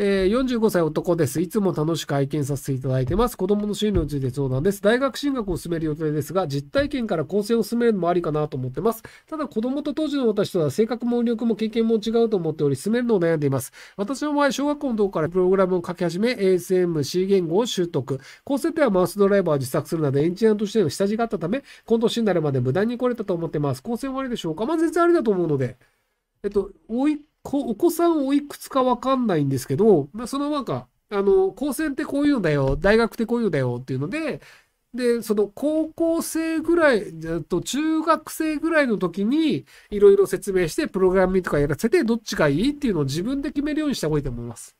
えー、45歳男です。いつも楽しく拝見させていただいてます。子供の進路について相談です。大学進学を進める予定ですが、実体験から構成を進めるのもありかなと思ってます。ただ子供と当時の私とは性格も力も経験も違うと思っており、進めるのを悩んでいます。私の場合、小学校の頃からプログラムを書き始め、ASM、C 言語を習得。構成ではマウスドライバーを自作するなど、エンジニアとしての下地があったため、今年になるまで無駄に来れたと思ってます。構成もありでしょうかまあ、全然ありだと思うので。えっと、おいっこお子さんおいくつかわかんないんですけど、まあ、そのなんか、あの、高専ってこういうのだよ、大学ってこういうのだよっていうので、で、その高校生ぐらい、と中学生ぐらいの時にいろいろ説明して、プログラミングとかやらせて、どっちがいいっていうのを自分で決めるようにした方がいいと思います。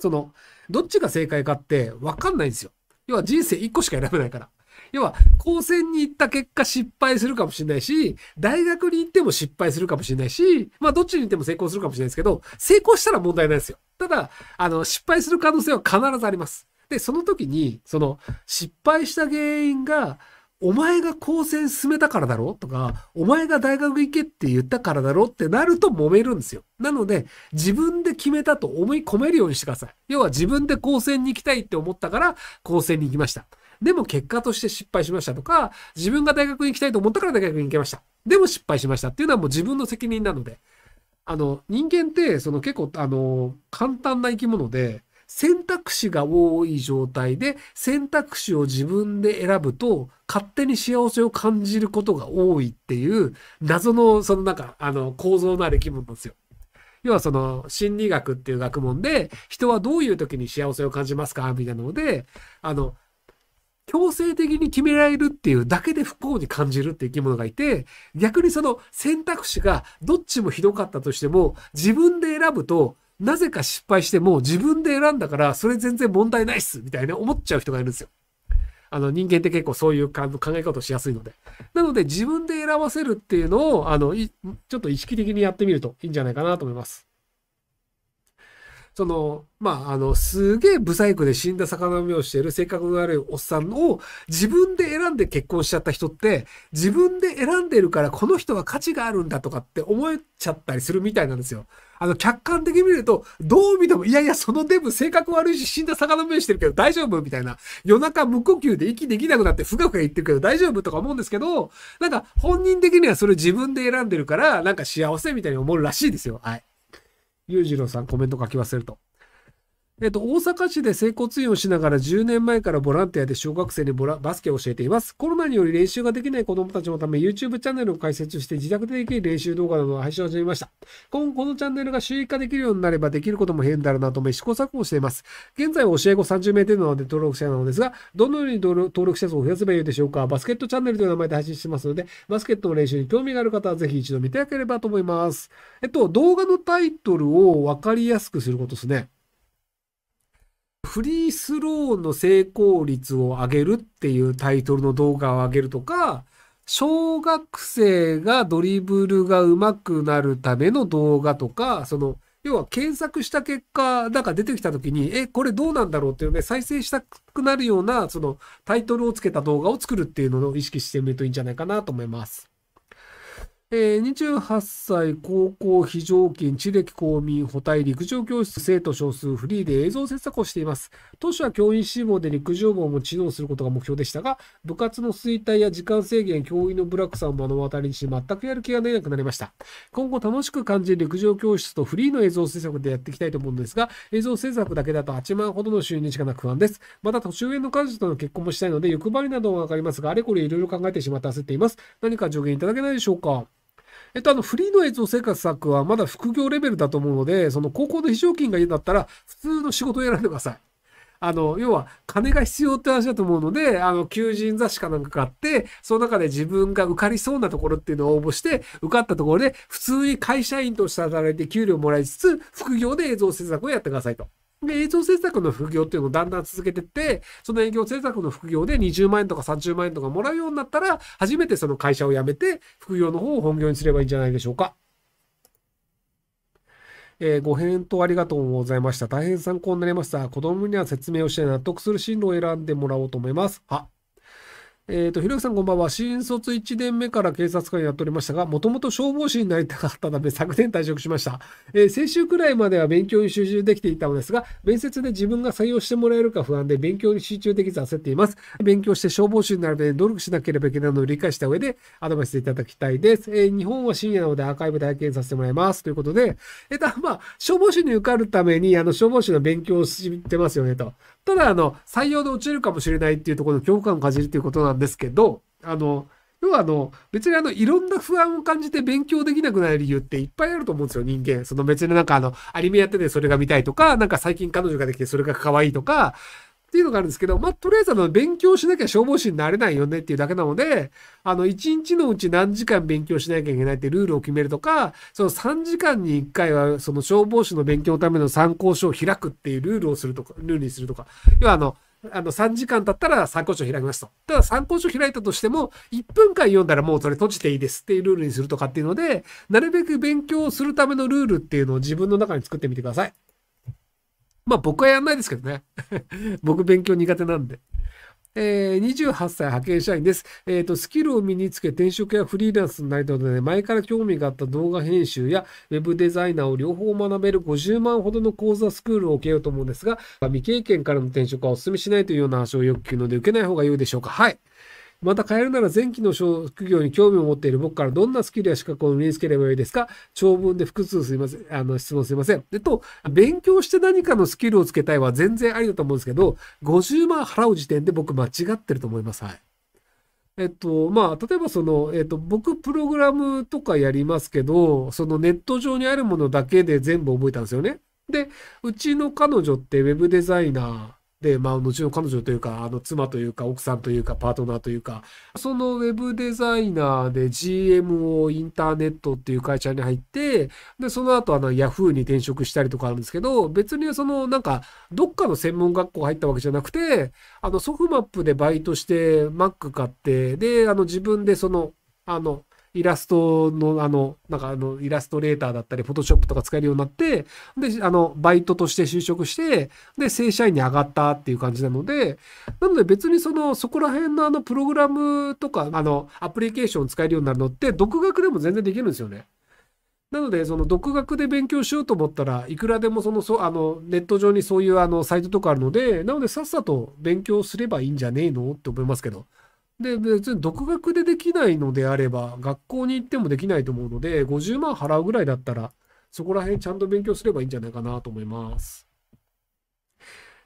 その、どっちが正解かってわかんないんですよ。要は人生1個しか選べないから。要は、高専に行った結果失敗するかもしれないし、大学に行っても失敗するかもしれないし、まあ、どっちに行っても成功するかもしれないですけど、成功したら問題ないですよ。ただ、あの、失敗する可能性は必ずあります。で、その時に、その、失敗した原因が、お前が高専進めたからだろうとか、お前が大学行けって言ったからだろうってなると揉めるんですよ。なので、自分で決めたと思い込めるようにしてください。要は自分で高専に行きたいって思ったから、高専に行きました。でも結果として失敗しましたとか、自分が大学に行きたいと思ったから大学に行けました。でも失敗しましたっていうのはもう自分の責任なので、あの、人間って、その結構、あの、簡単な生き物で、選択肢が多い状態で、選択肢を自分で選ぶと、勝手に幸せを感じることが多いっていう、謎の、そのなんか、あの、構造のある生き物なんですよ。要はその心理学っていう学問で人はどういう時に幸せを感じますかみたいなのであの強制的に決められるっていうだけで不幸に感じるっていう生き物がいて、逆にその選択肢がどっちもひどかったとしても、自分で選ぶと、なぜか失敗しても自分で選んだから、それ全然問題ないっす、みたいな思っちゃう人がいるんですよ。あの人間って結構そういう考え方をしやすいので。なので自分で選ばせるっていうのを、あの、ちょっと意識的にやってみるといいんじゃないかなと思います。その、まあ、あの、すげえブサイクで死んだ魚の目をしている性格の悪いおっさんを自分で選んで結婚しちゃった人って、自分で選んでるからこの人は価値があるんだとかって思っちゃったりするみたいなんですよ。あの、客観的に見ると、どう見ても、いやいや、そのデブ性格悪いし、死んだ魚の目してるけど大丈夫みたいな。夜中無呼吸で息できなくなって、ふがふが言ってるけど大丈夫とか思うんですけど、なんか本人的にはそれ自分で選んでるから、なんか幸せみたいに思うらしいですよ。はい。裕次郎さんコメント書き忘れると。えっと、大阪市で整骨院をしながら10年前からボランティアで小学生にボラバスケを教えています。コロナにより練習ができない子供たちのため YouTube チャンネルを開設して自宅でできる練習動画などを配信を始めました。今後このチャンネルが収益化できるようになればできることも変だろうなと思い試行錯誤しています。現在は教え子30名程度なので登録者なのですが、どのように登録者数を増やせばいいでしょうかバスケットチャンネルという名前で配信してますので、バスケットの練習に興味がある方はぜひ一度見てあげればと思います。えっと、動画のタイトルをわかりやすくすることですね。フリースローの成功率を上げるっていうタイトルの動画を上げるとか、小学生がドリブルが上手くなるための動画とか、その、要は検索した結果、なんか出てきた時に、え、これどうなんだろうっていうね、再生したくなるような、そのタイトルをつけた動画を作るっていうのを意識してみるといいんじゃないかなと思います。えー、28歳、高校、非常勤、地歴公民、補体、陸上教室、生徒少数、フリーで映像制作をしています。当初は教員志望で陸上部をも知能することが目標でしたが、部活の衰退や時間制限、教員のブラックさんを目の当たりにし、全くやる気が出なくなりました。今後楽しく感じる陸上教室とフリーの映像制作でやっていきたいと思うんですが、映像制作だけだと8万ほどの収入しかなく不安です。また、年上の彼女との結婚もしたいので、欲張りなどはわかりますが、あれこれいろいろ考えてしまって焦っています。何か助言いただけないでしょうかえっと、あの、フリーの映像生活策はまだ副業レベルだと思うので、その高校の非常勤が嫌だったら、普通の仕事をやらんでください。あの、要は、金が必要って話だと思うので、あの、求人雑誌かなんか買って、その中で自分が受かりそうなところっていうのを応募して、受かったところで、普通に会社員として働いて給料もらいつつ、副業で映像制作をやってくださいと。で、映像制作の副業っていうのをだんだん続けてって、その営業制作の副業で20万円とか30万円とかもらうようになったら、初めてその会社を辞めて、副業の方を本業にすればいいんじゃないでしょうか。えー、ご返答ありがとうございました。大変参考になりました。子供には説明をして納得する進路を選んでもらおうと思います。はえっ、ー、と、ひろゆきさんこんばんは。新卒1年目から警察官やっておりましたが、もともと消防士になりたかったため、昨年退職しました。えー、先週くらいまでは勉強に集中できていたのですが、面接で自分が採用してもらえるか不安で、勉強に集中できず焦っています。勉強して消防士になるので、努力しなければいけないのを理解した上で、アドバイスいただきたいです。えー、日本は深夜なのでアーカイブ体験させてもらいます。ということで、えっ、と、まあ、消防士に受かるために、あの、消防士の勉強をしてますよね、と。ただ、あの、採用で落ちるかもしれないっていうところの恐怖感を感じるっていうことなんですけど、あの、要はあの、別にあの、いろんな不安を感じて勉強できなくなる理由っていっぱいあると思うんですよ、人間。その別になんかあの、アニメやっててそれが見たいとか、なんか最近彼女ができてそれが可愛いとか、っていうのがあるんですけど、まあ、とりあえずあの、勉強しなきゃ消防士になれないよねっていうだけなので、あの、1日のうち何時間勉強しなきゃいけないってルールを決めるとか、その3時間に1回は、その消防士の勉強のための参考書を開くっていうルールをするとか、ルールにするとか、要はあの、あの、3時間経ったら参考書を開きますと。ただ参考書開いたとしても、1分間読んだらもうそれ閉じていいですっていうルールにするとかっていうので、なるべく勉強をするためのルールっていうのを自分の中に作ってみてください。まあ僕はやんないですけどね。僕勉強苦手なんで。えー、28歳派遣社員です、えーと。スキルを身につけ転職やフリーランスになりたいので、ね、前から興味があった動画編集やウェブデザイナーを両方学べる50万ほどの講座スクールを受けようと思うんですが、未経験からの転職はお勧めしないというような話をよく聞くので受けない方が良いでしょうか。はい。また変えるなら前期の職業に興味を持っている僕からどんなスキルや資格を身につければいいですか長文で複数すいません、あの質問すいません。でと、勉強して何かのスキルをつけたいは全然ありだと思うんですけど、50万払う時点で僕間違ってると思います。はい。えっと、まあ、例えばその、えっと、僕、プログラムとかやりますけど、そのネット上にあるものだけで全部覚えたんですよね。で、うちの彼女ってウェブデザイナー、で、まあ、後の彼女というか、あの、妻というか、奥さんというか、パートナーというか、そのウェブデザイナーで GMO インターネットっていう会社に入って、で、その後、あの、Yahoo に転職したりとかあるんですけど、別にその、なんか、どっかの専門学校入ったわけじゃなくて、あの、ソフマップでバイトして、Mac 買って、で、あの、自分でその、あの、イラストの、あの、なんかあの、イラストレーターだったり、フォトショップとか使えるようになって、で、あの、バイトとして就職して、で、正社員に上がったっていう感じなので、なので別にその、そこら辺のあの、プログラムとか、あの、アプリケーション使えるようになるのって、独学でも全然できるんですよね。なので、その独学で勉強しようと思ったらいくらでもその、そあの、ネット上にそういうあの、サイトとかあるので、なのでさっさと勉強すればいいんじゃねえのって思いますけど。で、別に独学でできないのであれば、学校に行ってもできないと思うので、50万払うぐらいだったら、そこら辺ちゃんと勉強すればいいんじゃないかなと思います。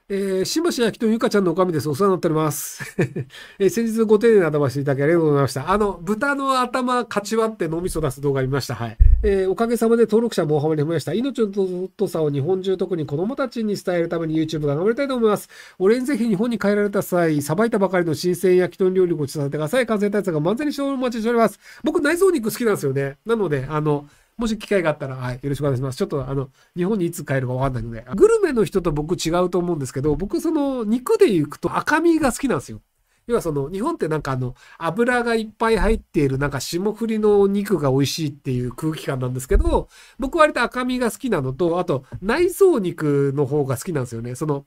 えー、新橋焼きとゆかちゃんのおかみです。お世話になっております。えー、先日ご丁寧なアドバイスいただきありがとうございました。あの、豚の頭かち割って脳みそ出す動画見ました。はい。えー、おかげさまで登録者も大幅に増えました。命の尊さを日本中、特に子供たちに伝えるために YouTube が頑張りたいと思います。俺にぜひ日本に帰られた際、さばいたばかりの新鮮焼き鳥料理をご馳走させてください。感染対策が万全にしてお待ちしております。僕、内臓肉好きなんですよね。なので、あの、もし機会があったら、はい、よろしくお願いします。ちょっとあの、日本にいつ帰るかわかんないので。グルメの人と僕違うと思うんですけど、僕その肉で行くと赤身が好きなんですよ。要はその、日本ってなんかあの、油がいっぱい入っている、なんか霜降りのお肉が美味しいっていう空気感なんですけど、僕割と赤身が好きなのと、あと、内臓肉の方が好きなんですよね。その、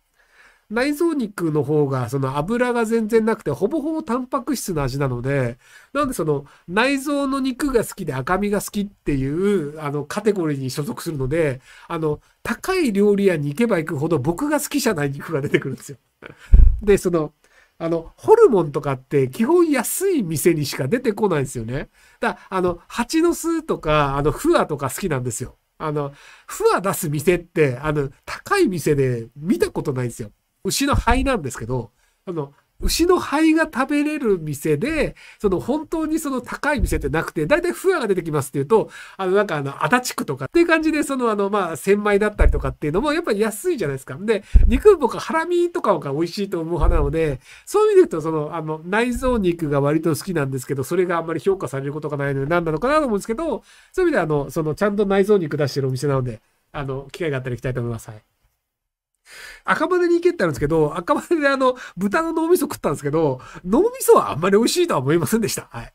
内臓肉の方がその油が全然なくてほぼほぼタンパク質の味なのでなんでその内臓の肉が好きで赤身が好きっていうあのカテゴリーに所属するのであの高い料理屋に行けば行くほど僕が好きじゃない肉が出てくるんですよ。でそのあの、ホルモンとかって基本安い店にしか出てこないんですよね。だあの、蜂の巣とか、あの、フワとか好きなんですよ。あの、フワ出す店って、あの、高い店で見たことないんですよ。牛の肺なんですけど、あの、牛の肺が食べれる店で、その本当にその高い店ってなくて、だいたいフアが出てきますっていうと、あのなんかあの、足立区とかっていう感じで、そのあのまあ、千枚だったりとかっていうのもやっぱり安いじゃないですか。で、肉僕はハラミとかが美味しいと思う派なので、そういう意味で言うと、そのあの、内臓肉が割と好きなんですけど、それがあんまり評価されることがないので何なのかなと思うんですけど、そういう意味であの、そのちゃんと内臓肉出してるお店なので、あの、機会があったら行きたいと思います。はい。赤羽に行けってあるんですけど、赤羽であの、豚の脳みそ食ったんですけど、脳みそはあんまり美味しいとは思いませんでした。はい。